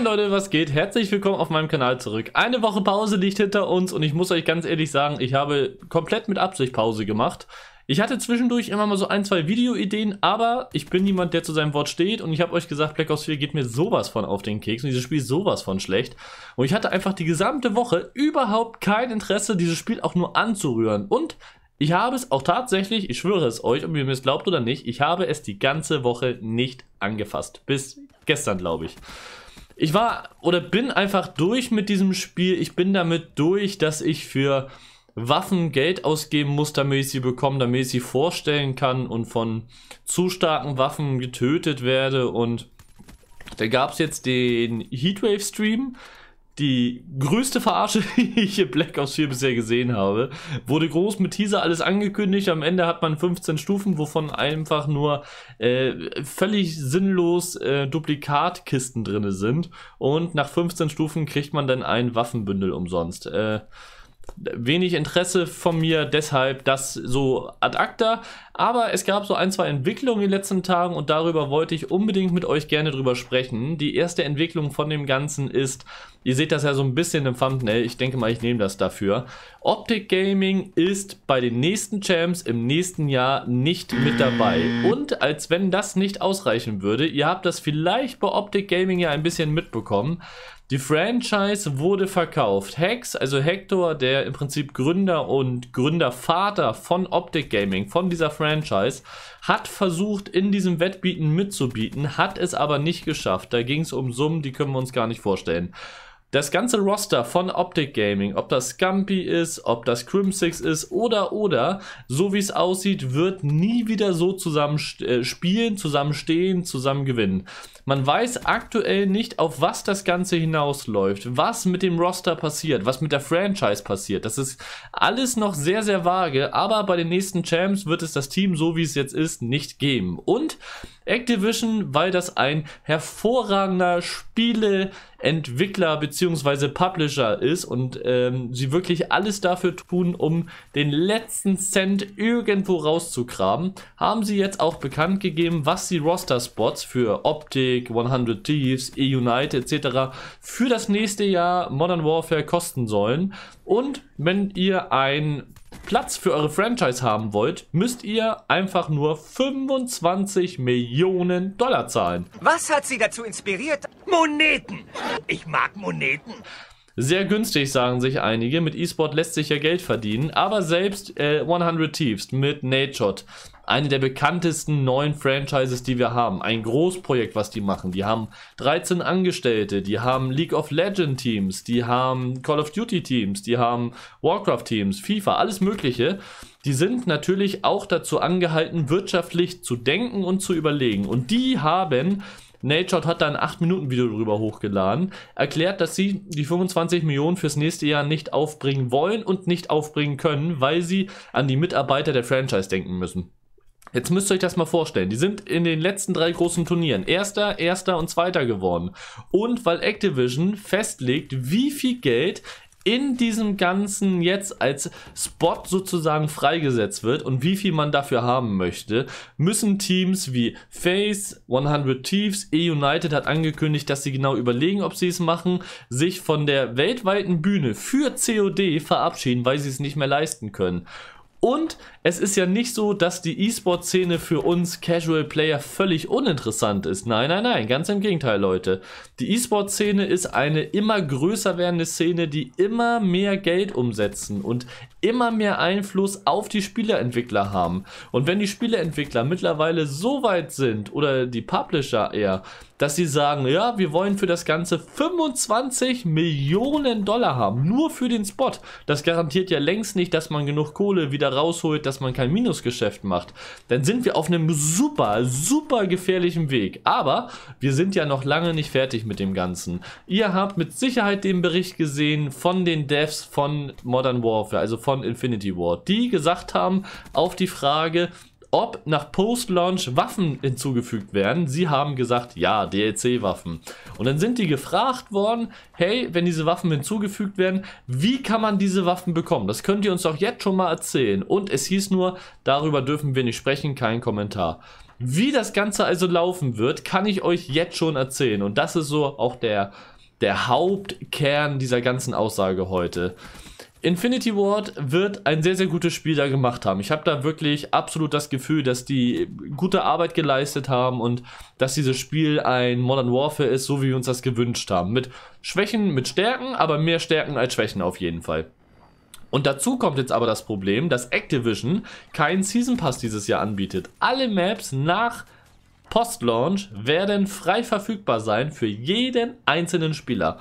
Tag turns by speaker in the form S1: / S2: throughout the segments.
S1: Moin Leute, was geht? Herzlich willkommen auf meinem Kanal zurück. Eine Woche Pause liegt hinter uns und ich muss euch ganz ehrlich sagen, ich habe komplett mit Absicht Pause gemacht. Ich hatte zwischendurch immer mal so ein, zwei Videoideen, aber ich bin niemand, der zu seinem Wort steht und ich habe euch gesagt, Black Ops 4 geht mir sowas von auf den Keks und dieses Spiel ist sowas von schlecht. Und ich hatte einfach die gesamte Woche überhaupt kein Interesse, dieses Spiel auch nur anzurühren. Und ich habe es auch tatsächlich, ich schwöre es euch, ob ihr mir es glaubt oder nicht, ich habe es die ganze Woche nicht angefasst. Bis gestern, glaube ich ich war oder bin einfach durch mit diesem Spiel. Ich bin damit durch, dass ich für Waffen Geld ausgeben muss, damit ich sie bekomme, damit ich sie vorstellen kann und von zu starken Waffen getötet werde. Und da gab es jetzt den Heatwave-Stream die größte Verarsche, die ich in Black Ops 4 bisher gesehen habe. Wurde groß mit Teaser alles angekündigt. Am Ende hat man 15 Stufen, wovon einfach nur äh, völlig sinnlos äh, Duplikatkisten drinne sind. Und nach 15 Stufen kriegt man dann ein Waffenbündel umsonst. Äh, wenig Interesse von mir, deshalb das so ad acta. Aber es gab so ein, zwei Entwicklungen in den letzten Tagen und darüber wollte ich unbedingt mit euch gerne drüber sprechen. Die erste Entwicklung von dem Ganzen ist, ihr seht das ja so ein bisschen im Thumbnail, ich denke mal, ich nehme das dafür. Optic Gaming ist bei den nächsten Champs im nächsten Jahr nicht mit dabei. Und als wenn das nicht ausreichen würde, ihr habt das vielleicht bei Optic Gaming ja ein bisschen mitbekommen, die Franchise wurde verkauft. Hex, also Hector, der im Prinzip Gründer und Gründervater von Optic Gaming, von dieser Franchise, hat versucht, in diesem Wettbieten mitzubieten, hat es aber nicht geschafft. Da ging es um Summen, die können wir uns gar nicht vorstellen. Das ganze Roster von Optic Gaming, ob das Scampi ist, ob das Crim6 ist oder oder, so wie es aussieht, wird nie wieder so zusammen äh, spielen, stehen, zusammen gewinnen. Man weiß aktuell nicht, auf was das Ganze hinausläuft, was mit dem Roster passiert, was mit der Franchise passiert. Das ist alles noch sehr, sehr vage, aber bei den nächsten Champs wird es das Team, so wie es jetzt ist, nicht geben. Und Activision, weil das ein hervorragender Spieleentwickler bzw. Publisher ist und ähm, sie wirklich alles dafür tun, um den letzten Cent irgendwo rauszugraben, haben sie jetzt auch bekannt gegeben, was die Roster-Spots für Optik, Remake, 100 Thieves, E-Unite etc. für das nächste Jahr Modern Warfare kosten sollen. Und wenn ihr einen Platz für eure Franchise haben wollt, müsst ihr einfach nur 25 Millionen Dollar zahlen. Was hat sie dazu inspiriert? Moneten! Ich mag Moneten. Sehr günstig, sagen sich einige. Mit E-Sport lässt sich ja Geld verdienen. Aber selbst äh, 100 Thieves mit Nate Shot eine der bekanntesten neuen Franchises, die wir haben. Ein Großprojekt, was die machen. Die haben 13 Angestellte, die haben League of Legends Teams, die haben Call of Duty Teams, die haben Warcraft Teams, FIFA, alles Mögliche. Die sind natürlich auch dazu angehalten, wirtschaftlich zu denken und zu überlegen. Und die haben Nature hat da ein 8-Minuten-Video drüber hochgeladen, erklärt, dass sie die 25 Millionen fürs nächste Jahr nicht aufbringen wollen und nicht aufbringen können, weil sie an die Mitarbeiter der Franchise denken müssen. Jetzt müsst ihr euch das mal vorstellen. Die sind in den letzten drei großen Turnieren Erster, Erster und Zweiter geworden. Und weil Activision festlegt, wie viel Geld in diesem Ganzen jetzt als Spot sozusagen freigesetzt wird und wie viel man dafür haben möchte, müssen Teams wie Face, 100 Thieves, E-United hat angekündigt, dass sie genau überlegen, ob sie es machen, sich von der weltweiten Bühne für COD verabschieden, weil sie es nicht mehr leisten können. Und es ist ja nicht so, dass die E-Sport-Szene für uns Casual-Player völlig uninteressant ist. Nein, nein, nein, ganz im Gegenteil, Leute. Die E-Sport-Szene ist eine immer größer werdende Szene, die immer mehr Geld umsetzen und immer mehr Einfluss auf die Spieleentwickler haben. Und wenn die Spieleentwickler mittlerweile so weit sind, oder die Publisher eher, dass sie sagen, ja, wir wollen für das Ganze 25 Millionen Dollar haben, nur für den Spot. Das garantiert ja längst nicht, dass man genug Kohle wieder rausholt, dass man kein Minusgeschäft macht. Dann sind wir auf einem super, super gefährlichen Weg. Aber wir sind ja noch lange nicht fertig mit dem Ganzen. Ihr habt mit Sicherheit den Bericht gesehen von den Devs von Modern Warfare, also von Infinity War, die gesagt haben, auf die Frage, ob nach Post-Launch Waffen hinzugefügt werden. Sie haben gesagt, ja, DLC-Waffen. Und dann sind die gefragt worden, hey, wenn diese Waffen hinzugefügt werden, wie kann man diese Waffen bekommen? Das könnt ihr uns doch jetzt schon mal erzählen. Und es hieß nur, darüber dürfen wir nicht sprechen, kein Kommentar. Wie das Ganze also laufen wird, kann ich euch jetzt schon erzählen. Und das ist so auch der, der Hauptkern dieser ganzen Aussage heute. Infinity Ward wird ein sehr, sehr gutes Spiel da gemacht haben. Ich habe da wirklich absolut das Gefühl, dass die gute Arbeit geleistet haben und dass dieses Spiel ein Modern Warfare ist, so wie wir uns das gewünscht haben. Mit Schwächen, mit Stärken, aber mehr Stärken als Schwächen auf jeden Fall. Und dazu kommt jetzt aber das Problem, dass Activision keinen Season Pass dieses Jahr anbietet. Alle Maps nach Post-Launch werden frei verfügbar sein für jeden einzelnen Spieler.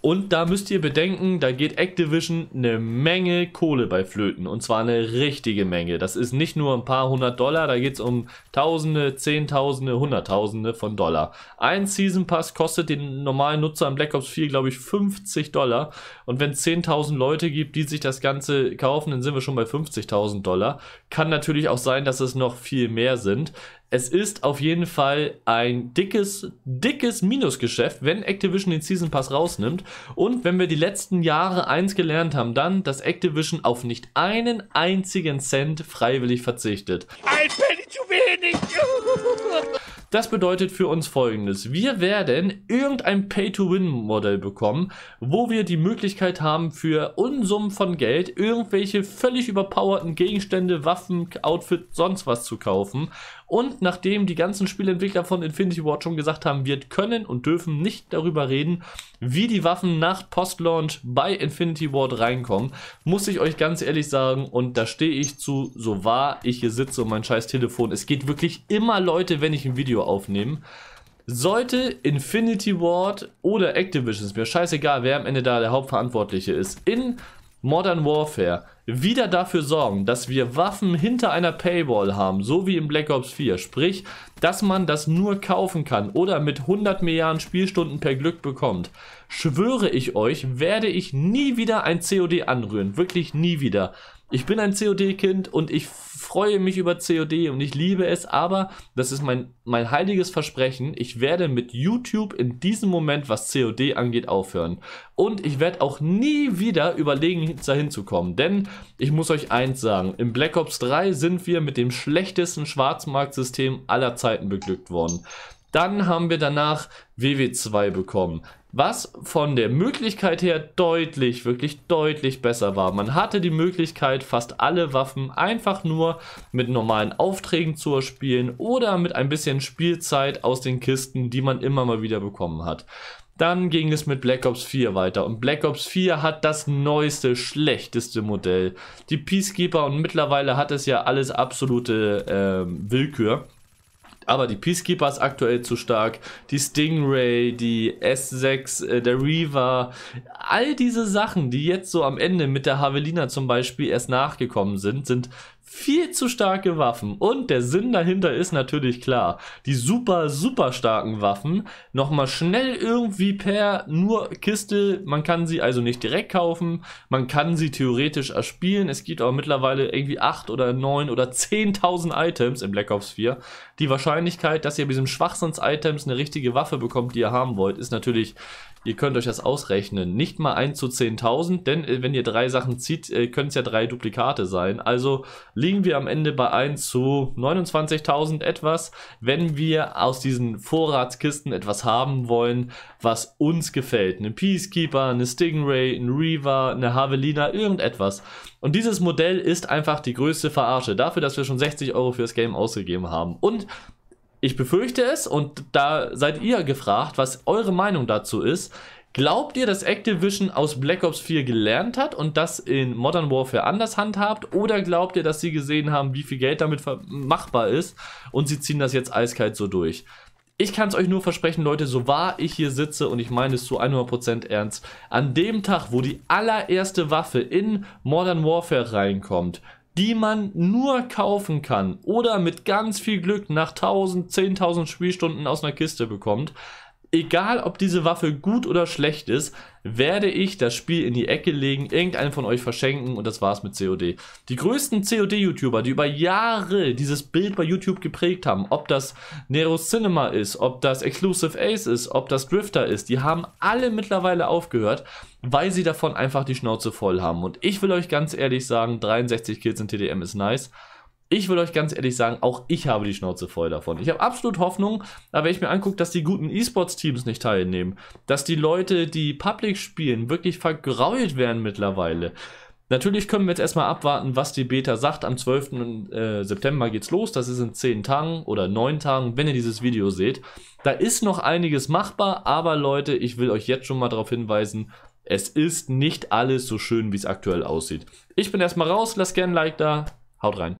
S1: Und da müsst ihr bedenken, da geht Activision eine Menge Kohle bei Flöten. Und zwar eine richtige Menge. Das ist nicht nur ein paar hundert Dollar, da geht es um Tausende, Zehntausende, Hunderttausende von Dollar. Ein Season Pass kostet den normalen Nutzer in Black Ops 4, glaube ich, 50 Dollar. Und wenn es 10.000 Leute gibt, die sich das Ganze kaufen, dann sind wir schon bei 50.000 Dollar. Kann natürlich auch sein, dass es noch viel mehr sind. Es ist auf jeden Fall ein dickes, dickes Minusgeschäft, wenn Activision den Season Pass rausnimmt. Und wenn wir die letzten Jahre eins gelernt haben, dann, dass Activision auf nicht einen einzigen Cent freiwillig verzichtet. Ein Penny zu wenig! Das bedeutet für uns folgendes. Wir werden irgendein Pay-to-Win-Modell bekommen, wo wir die Möglichkeit haben, für Unsummen von Geld irgendwelche völlig überpowerten Gegenstände, Waffen, Outfit, sonst was zu kaufen. Und nachdem die ganzen Spielentwickler von Infinity Ward schon gesagt haben, wir können und dürfen nicht darüber reden, wie die Waffen nach Post-Launch bei Infinity Ward reinkommen, muss ich euch ganz ehrlich sagen, und da stehe ich zu, so wahr ich hier sitze und mein scheiß Telefon. Es geht wirklich immer Leute, wenn ich ein Video Video aufnehmen. Sollte Infinity Ward oder Activision, ist mir scheißegal, wer am Ende da der Hauptverantwortliche ist, in Modern Warfare wieder dafür sorgen, dass wir Waffen hinter einer Paywall haben, so wie in Black Ops 4. Sprich, dass man das nur kaufen kann oder mit 100 Milliarden Spielstunden per Glück bekommt. Schwöre ich euch, werde ich nie wieder ein COD anrühren. Wirklich nie wieder. Ich bin ein COD-Kind und ich freue mich über COD und ich liebe es, aber das ist mein, mein heiliges Versprechen. Ich werde mit YouTube in diesem Moment, was COD angeht, aufhören. Und ich werde auch nie wieder überlegen, dahin zu kommen. Denn ich muss euch eins sagen: Im Black Ops 3 sind wir mit dem schlechtesten Schwarzmarktsystem aller Zeiten beglückt worden. Dann haben wir danach WW2 bekommen, was von der Möglichkeit her deutlich, wirklich deutlich besser war. Man hatte die Möglichkeit, fast alle Waffen einfach nur mit normalen Aufträgen zu erspielen oder mit ein bisschen Spielzeit aus den Kisten, die man immer mal wieder bekommen hat. Dann ging es mit Black Ops 4 weiter und Black Ops 4 hat das neueste, schlechteste Modell. Die Peacekeeper und mittlerweile hat es ja alles absolute äh, Willkür aber die Peacekeeper ist aktuell zu stark. Die Stingray, die S6, äh, der Reaver. All diese Sachen, die jetzt so am Ende mit der Havelina zum Beispiel erst nachgekommen sind, sind viel zu starke Waffen. Und der Sinn dahinter ist natürlich klar. Die super, super starken Waffen nochmal schnell irgendwie per nur Kiste. Man kann sie also nicht direkt kaufen. Man kann sie theoretisch erspielen. Es gibt aber mittlerweile irgendwie 8 oder 9 oder 10.000 Items in Black Ops 4. Die Wahrscheinlichkeit, dass ihr mit diesem Schwachsinns-Items eine richtige Waffe bekommt, die ihr haben wollt, ist natürlich Ihr könnt euch das ausrechnen. Nicht mal 1 zu 10.000, denn äh, wenn ihr drei Sachen zieht, äh, können es ja drei Duplikate sein. Also liegen wir am Ende bei 1 zu 29.000 etwas, wenn wir aus diesen Vorratskisten etwas haben wollen, was uns gefällt. Eine Peacekeeper, eine Stingray, ein Reaver, eine Havelina, irgendetwas. Und dieses Modell ist einfach die größte Verarsche dafür, dass wir schon 60 Euro fürs Game ausgegeben haben. Und ich befürchte es und da seid ihr gefragt, was eure Meinung dazu ist. Glaubt ihr, dass Activision aus Black Ops 4 gelernt hat und das in Modern Warfare anders handhabt? Oder glaubt ihr, dass sie gesehen haben, wie viel Geld damit machbar ist und sie ziehen das jetzt eiskalt so durch? Ich kann es euch nur versprechen, Leute, so wahr ich hier sitze und ich meine es zu 100% ernst, an dem Tag, wo die allererste Waffe in Modern Warfare reinkommt, die man nur kaufen kann oder mit ganz viel Glück nach 1000, 10.000 Spielstunden aus einer Kiste bekommt. Egal, ob diese Waffe gut oder schlecht ist, werde ich das Spiel in die Ecke legen, irgendeinen von euch verschenken und das war's mit COD. Die größten COD-YouTuber, die über Jahre dieses Bild bei YouTube geprägt haben, ob das Nero Cinema ist, ob das Exclusive Ace ist, ob das Drifter ist, die haben alle mittlerweile aufgehört, weil sie davon einfach die Schnauze voll haben. Und ich will euch ganz ehrlich sagen, 63 Kills in TDM ist nice ich will euch ganz ehrlich sagen, auch ich habe die Schnauze voll davon. Ich habe absolut Hoffnung, aber wenn ich mir angucke, dass die guten E-Sports-Teams nicht teilnehmen, dass die Leute, die Public spielen, wirklich vergrault werden mittlerweile. Natürlich können wir jetzt erstmal abwarten, was die Beta sagt. Am 12. Äh, September geht's los. Das ist in 10 Tagen oder 9 Tagen, wenn ihr dieses Video seht. Da ist noch einiges machbar, aber Leute, ich will euch jetzt schon mal darauf hinweisen, es ist nicht alles so schön, wie es aktuell aussieht. Ich bin erstmal raus, lasst gerne ein Like da. Haut rein.